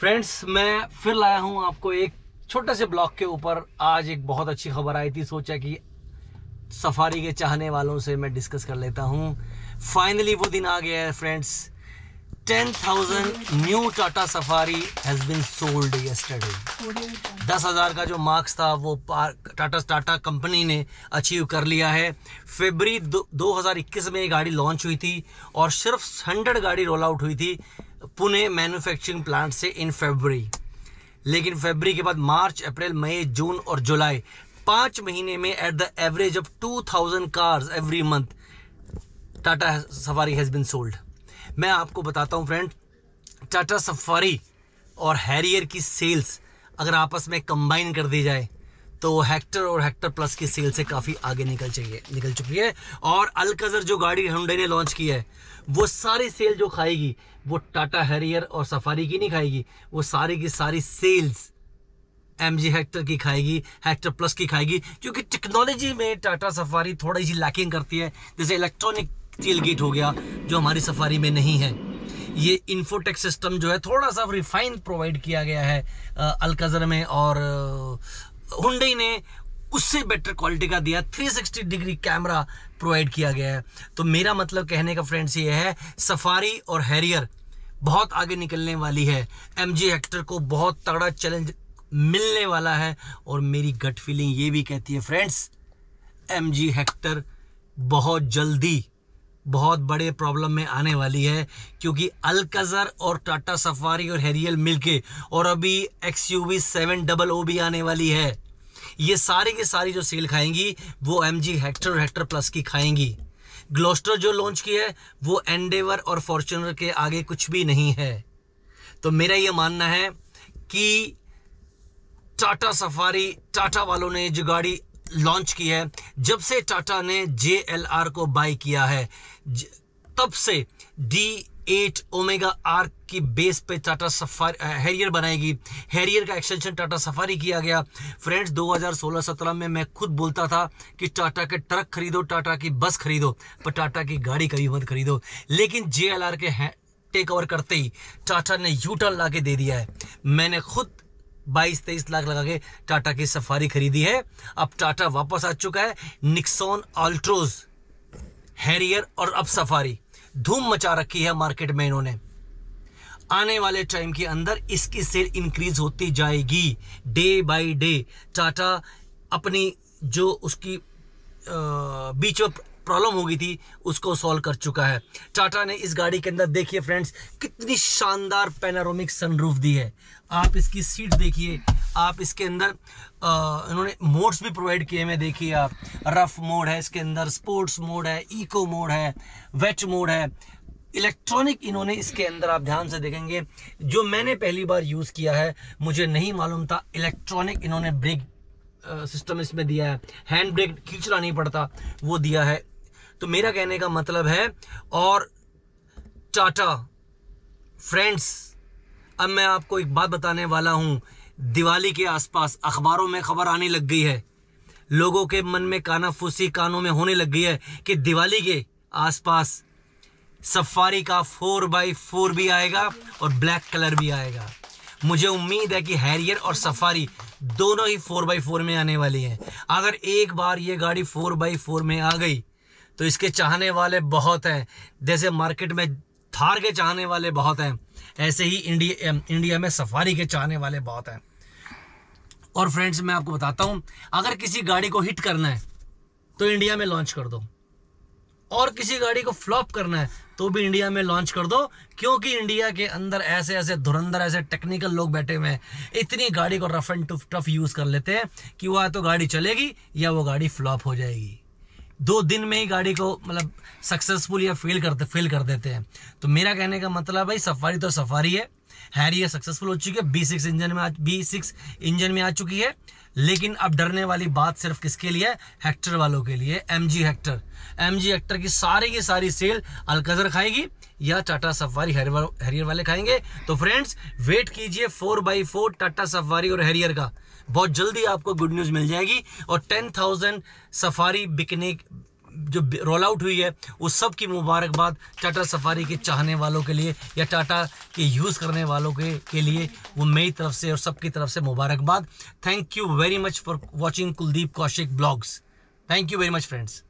friends मैं फिर लाया हूँ आपको एक छोटे से ब्लॉक के ऊपर आज एक बहुत अच्छी खबर आई थी सोचा कि सफारी के चाहने वालों से मैं डिस्कस कर लेता हूँ फाइनली वो दिन आ गया है friends 10,000 new Tata Safari has been sold yesterday दस हज़ार का जो मार्क्स था वो टाटा टाटा कंपनी ने अचीव कर लिया है फेबरी दो, 2021 में ये गाड़ी लॉन्च हुई थी और सिर्फ 100 गाड़ी रोल आउट हुई थी पुणे मैन्युफैक्चरिंग प्लांट से इन फेबरी लेकिन फेबरी के बाद मार्च अप्रैल मई जून और जुलाई पांच महीने में at the average of two thousand cars every month Tata Safari has been sold मैं आपको बताता हूं फ्रेंड टाटा सफारी और हैरियर की सेल्स अगर आपस में कंबाइन कर दी जाए तो हेक्टर और हेक्टर प्लस की सेल से काफ़ी आगे निकल चाहिए निकल चुकी है और अलकजर जो गाड़ी हंडे ने लॉन्च की है वो सारी सेल जो खाएगी वो टाटा हैरियर और सफारी की नहीं खाएगी वो सारी की सारी सेल्स एम जी हेक्टर की खाएगी हेक्टर प्लस की खाएगी क्योंकि टेक्नोलॉजी में टाटा सफारी थोड़ी सी लैकिंग करती है जैसे इलेक्ट्रॉनिक टील गेट हो गया जो हमारी सफारी में नहीं है ये इन्फोटेक सिस्टम जो है थोड़ा सा रिफाइन प्रोवाइड किया गया है अलकजर में और हुडई ने उससे बेटर क्वालिटी का दिया 360 डिग्री कैमरा प्रोवाइड किया गया है तो मेरा मतलब कहने का फ्रेंड्स ये है सफारी और हैरियर बहुत आगे निकलने वाली है एम जी हेक्टर को बहुत तगड़ा चैलेंज मिलने वाला है और मेरी गट फीलिंग ये भी कहती है फ्रेंड्स एम जी हेक्टर बहुत जल्दी बहुत बड़े प्रॉब्लम में आने वाली है क्योंकि अलकजर और टाटा सफारी और हेरियल मिलके और अभी X U V seven double O भी आने वाली है ये सारे के सारी जो सेल खाएंगी वो M G Hector Hector plus की खाएंगी ग्लोस्टर जो लॉन्च की है वो एंडेवर और फॉर्चुनर के आगे कुछ भी नहीं है तो मेरा ये मानना है कि टाटा सफारी टाटा वालों ने जो गाड़ी लॉन्च की है जब से टाटा ने जे को बाई किया है तब से डी एट ओमेगा आर की बेस पे टाटा सफारी हैरियर बनाएगी हैरियर का एक्सटेंशन टाटा सफारी किया गया फ्रेंड्स 2016-17 में मैं खुद बोलता था कि टाटा के ट्रक खरीदो टाटा की बस खरीदो पर टाटा की गाड़ी कभी मत खरीदो लेकिन जे के टेक ओवर करते ही टाटा ने यू टर्न ला दे दिया है मैंने खुद बाईस तेईस लाख लगा के टाटा की सफारी खरीदी है अब टाटा वापस आ चुका है निक्सोन अल्ट्रोज हैरियर और अब सफारी धूम मचा रखी है मार्केट में इन्होंने आने वाले टाइम के अंदर इसकी सेल इंक्रीज होती जाएगी डे बाय डे टाटा अपनी जो उसकी बीच में प्रॉब्लम हो गई थी उसको सॉल्व कर चुका है टाटा ने इस गाड़ी के अंदर देखिए फ्रेंड्स कितनी शानदार पेनारोमिक सनरूफ दी है आप इसकी सीट देखिए आप इसके अंदर इन्होंने मोड्स भी प्रोवाइड किए हैं देखिए आप रफ मोड है इसके अंदर स्पोर्ट्स मोड है इको मोड है वेट मोड है इलेक्ट्रॉनिक इन्होंने इसके अंदर आप ध्यान से देखेंगे जो मैंने पहली बार यूज़ किया है मुझे नहीं मालूम था इलेक्ट्रॉनिक इन्होंने ब्रेक सिस्टम इसमें दिया है हैंड ब्रेक खींचना नहीं पड़ता वो दिया है तो मेरा कहने का मतलब है और टाटा फ्रेंड्स अब मैं आपको एक बात बताने वाला हूँ दिवाली के आसपास अखबारों में खबर आने लग गई है लोगों के मन में काना फूसी कानों में होने लग गई है कि दिवाली के आसपास सफारी का फोर बाई फोर भी आएगा और ब्लैक कलर भी आएगा मुझे उम्मीद है कि हैरियर और सफारी दोनों ही फोर बाई फोर में आने वाली हैं अगर एक बार ये गाड़ी फोर बाई फोर में आ गई तो इसके चाहने वाले बहुत हैं जैसे मार्केट में थार के चाहने वाले बहुत हैं ऐसे ही इंडिया इंडिया में सफारी के चाहने वाले बहुत हैं और फ्रेंड्स मैं आपको बताता हूं अगर किसी गाड़ी को हिट करना है तो इंडिया में लॉन्च कर दो और किसी गाड़ी को फ्लॉप करना है तो भी इंडिया में लॉन्च कर दो क्योंकि इंडिया के अंदर ऐसे ऐसे धुरंधर ऐसे टेक्निकल लोग बैठे हुए हैं इतनी गाड़ी को रफ एंड टफ यूज़ कर लेते हैं कि वह तो गाड़ी चलेगी या वो गाड़ी फ्लॉप हो जाएगी दो दिन में ही गाड़ी को मतलब सक्सेसफुल या फेल करते फेल कर देते हैं तो मेरा कहने का मतलब भाई सफारी तो सफारी है हैरी ये सक्सेसफुल हो चुकी है बी सिक्स इंजन में बी सिक्स इंजन में आ चुकी है लेकिन अब डरने वाली बात सिर्फ किसके लिए हेक्टर वालों के लिए M G Hector M G Hector की सारी की सारी सेल अलकजर खाएगी या टाटा सफारी हैरियर वाले खाएंगे तो फ्रेंड्स वेट कीजिए four by four Tata Safari और हैरियर का बहुत जल्दी आपको गुड न्यूज मिल जाएगी और टेन थाउजेंड सफारी बिकने जो रोल आउट हुई है उस सब की मुबारकबाद टाटा सफारी के चाहने वालों के लिए या टाटा के यूज़ करने वालों के के लिए वो मेरी तरफ से और सबकी तरफ से मुबारकबाद thank you very much for watching Kuldeep Kaushik vlogs thank you very much friends